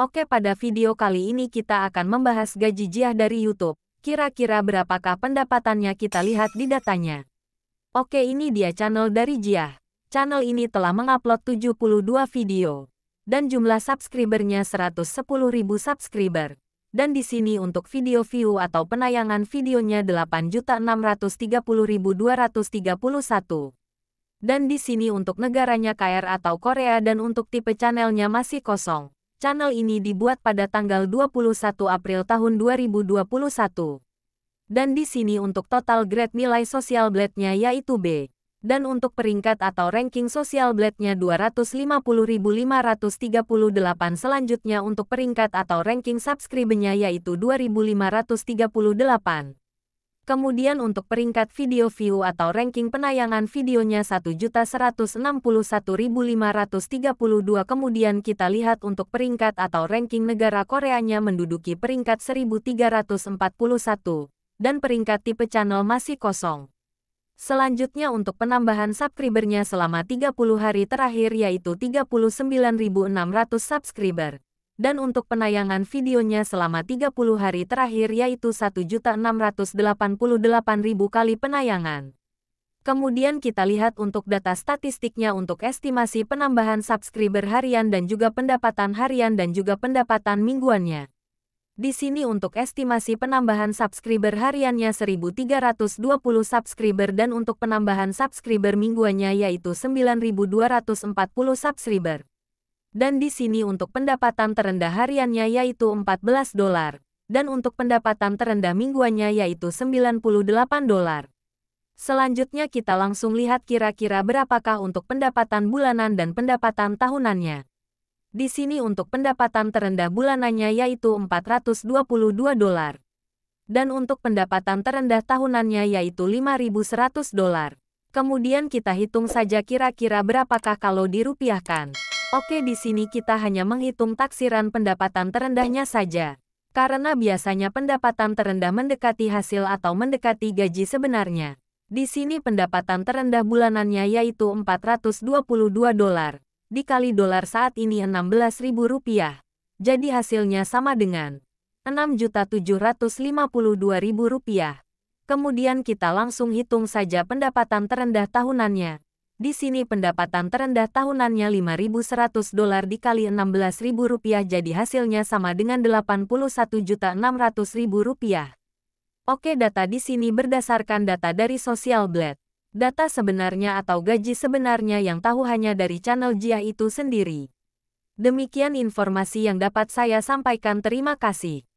Oke pada video kali ini kita akan membahas gaji jiah dari YouTube. Kira-kira berapakah pendapatannya kita lihat di datanya. Oke ini dia channel dari jiah. Channel ini telah mengupload 72 video. Dan jumlah subscribernya ribu subscriber. Dan di sini untuk video view atau penayangan videonya 8.630.231 dan di sini untuk negaranya KR atau Korea dan untuk tipe channelnya masih kosong. Channel ini dibuat pada tanggal 21 April tahun 2021. Dan di sini untuk total grade nilai sosial blade-nya yaitu B. Dan untuk peringkat atau ranking sosial blade-nya 250.538 selanjutnya untuk peringkat atau ranking subscribe-nya yaitu 2538. Kemudian untuk peringkat video view atau ranking penayangan videonya 1.161.532 kemudian kita lihat untuk peringkat atau ranking negara Koreanya menduduki peringkat 1341 dan peringkat tipe channel masih kosong. Selanjutnya untuk penambahan subscribernya selama 30 hari terakhir yaitu 39.600 subscriber dan untuk penayangan videonya selama 30 hari terakhir yaitu 1.688.000 kali penayangan. Kemudian kita lihat untuk data statistiknya untuk estimasi penambahan subscriber harian dan juga pendapatan harian dan juga pendapatan mingguannya. Di sini untuk estimasi penambahan subscriber hariannya 1320 subscriber dan untuk penambahan subscriber mingguannya yaitu 9240 subscriber dan di sini untuk pendapatan terendah hariannya yaitu 14 dolar, dan untuk pendapatan terendah mingguannya yaitu 98 dolar. Selanjutnya kita langsung lihat kira-kira berapakah untuk pendapatan bulanan dan pendapatan tahunannya. Di sini untuk pendapatan terendah bulanannya yaitu 422 dolar. Dan untuk pendapatan terendah tahunannya yaitu 5.100 dolar. Kemudian kita hitung saja kira-kira berapakah kalau dirupiahkan. Oke di sini kita hanya menghitung taksiran pendapatan terendahnya saja. Karena biasanya pendapatan terendah mendekati hasil atau mendekati gaji sebenarnya. Di sini pendapatan terendah bulanannya yaitu 422 dolar. Dikali dolar saat ini 16.000 rupiah. Jadi hasilnya sama dengan 6.752.000 rupiah. Kemudian kita langsung hitung saja pendapatan terendah tahunannya. Di sini pendapatan terendah tahunannya 5.100 dolar dikali 16.000 rupiah jadi hasilnya sama dengan 81.600.000 rupiah. Oke data di sini berdasarkan data dari Social Blade. Data sebenarnya atau gaji sebenarnya yang tahu hanya dari channel Jia itu sendiri. Demikian informasi yang dapat saya sampaikan terima kasih.